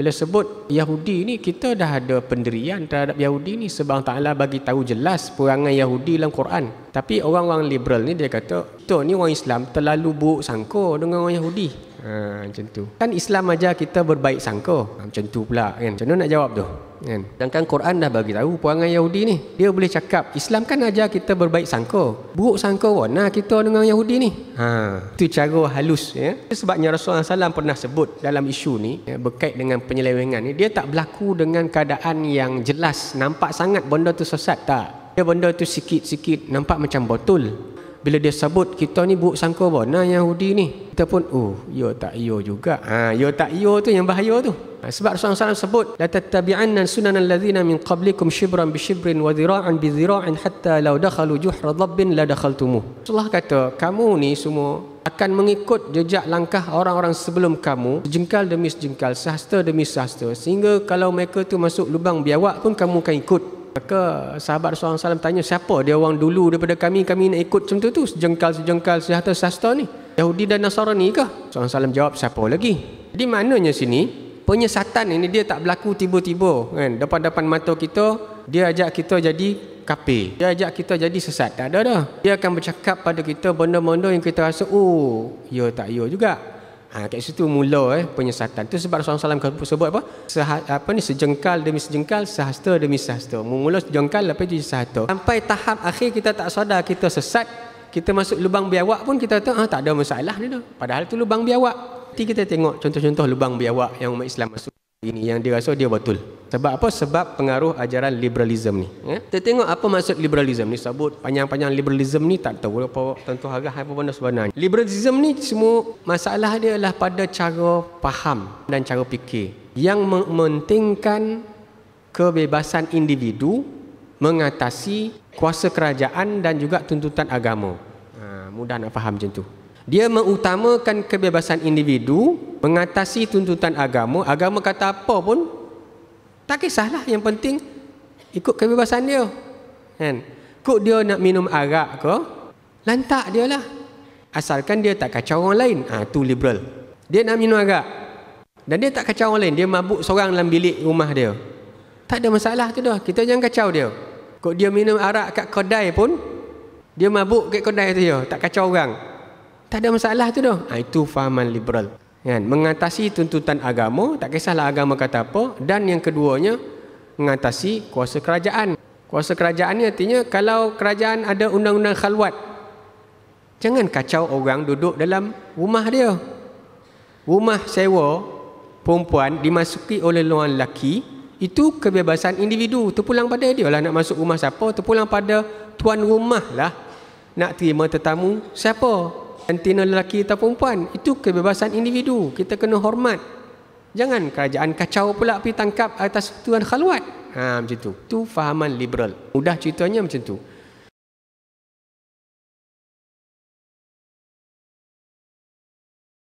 bila sebut Yahudi ni kita dah ada pendirian terhadap Yahudi ni sebab Taala bagi tahu jelas perangai Yahudi dalam Quran tapi orang-orang liberal ni dia kata kita ni orang Islam terlalu buruk sangka dengan orang Yahudi ha, macam tu kan Islam aja kita berbaik sangka ha, macam tu pula kan macam mana nak jawab tu kan sedangkan Quran dah bagi tahu puangan Yahudi ni dia boleh cakap Islam kan aja kita berbaik sangka buruk sangka pun nah kita dengan Yahudi ni ha tu cara halus ya sebabnya Rasulullah SAW pernah sebut dalam isu ni ya, berkait dengan penyelewengan ni dia tak berlaku dengan keadaan yang jelas nampak sangat benda tu sesat tak dia benda tu sikit-sikit nampak macam botol bila dia sebut kita ni buruk sangka apa nah Yahudi ni kita pun oh yo tak yo juga ha yo tak yo tu yang bahaya tu ha, sebab Rasulullah SAW sebut la tattabi'anna sunanal ladzina min qablikum shibran bi shibrin wa dhira'an bi dhira'in hatta law dakhalu juhra dhabbin la dakhaltum Rasulullah kata kamu ni semua akan mengikut jejak langkah orang-orang sebelum kamu sejengkal demi sejengkal sehasta demi sehasta sehingga kalau mereka tu masuk lubang biawak pun kamu akan ikut Maka sahabat Rasulullah SAW tanya siapa dia orang dulu daripada kami, kami nak ikut macam tu tu, sejengkal-sejengkal sejahtera sasta ni. Yahudi dan Nasara ni kah? Rasulullah SAW jawab siapa lagi? Jadi maknanya sini, penyesatan ini dia tak berlaku tiba-tiba kan. Depan-depan mata kita, dia ajak kita jadi kapi. Dia ajak kita jadi sesat. Tak ada dah. Dia akan bercakap pada kita benda-benda yang kita rasa, oh, ya tak ya juga. Ha, kat situ mula eh, penyesatan. Itu sebab Rasulullah SAW sebut apa? Seha, apa ni, sejengkal demi sejengkal, sehasta demi sehasta. Mula sejengkal, lepas jadi sehasta. Sampai tahap akhir kita tak sadar kita sesat, kita masuk lubang biawak pun kita tahu ah, tak ada masalah ni dah. Padahal tu lubang biawak. Nanti kita tengok contoh-contoh lubang biawak yang umat Islam masuk ini yang dia rasa dia betul. Sebab apa? Sebab pengaruh ajaran liberalism ni. Ya? Kita tengok apa maksud liberalism ni. Sebut panjang-panjang liberalism ni tak tahu apa tentu harga apa benda sebenarnya. Liberalism ni semua masalah dia adalah pada cara faham dan cara fikir. Yang mementingkan kebebasan individu mengatasi kuasa kerajaan dan juga tuntutan agama. Ha, mudah nak faham macam tu. Dia mengutamakan kebebasan individu mengatasi tuntutan agama. Agama kata apa pun tak kisahlah yang penting ikut kebebasan dia. Kan? Kok dia nak minum arak ke? Lantak dia lah. Asalkan dia tak kacau orang lain. Ah ha, tu liberal. Dia nak minum arak. Dan dia tak kacau orang lain. Dia mabuk seorang dalam bilik rumah dia. Tak ada masalah tu dah. Kita jangan kacau dia. Kok dia minum arak kat kedai pun dia mabuk kat kedai tu dia, tak kacau orang. Tak ada masalah tu dah. Ha, itu fahaman liberal kan? mengatasi tuntutan agama tak kisahlah agama kata apa dan yang keduanya mengatasi kuasa kerajaan kuasa kerajaan ni artinya kalau kerajaan ada undang-undang khalwat jangan kacau orang duduk dalam rumah dia rumah sewa perempuan dimasuki oleh orang lelaki itu kebebasan individu terpulang pada dia lah nak masuk rumah siapa terpulang pada tuan rumah lah nak terima tetamu siapa jantina lelaki atau perempuan itu kebebasan individu kita kena hormat jangan kerajaan kacau pula pergi tangkap atas tuan khalwat ha macam tu tu fahaman liberal mudah ceritanya macam tu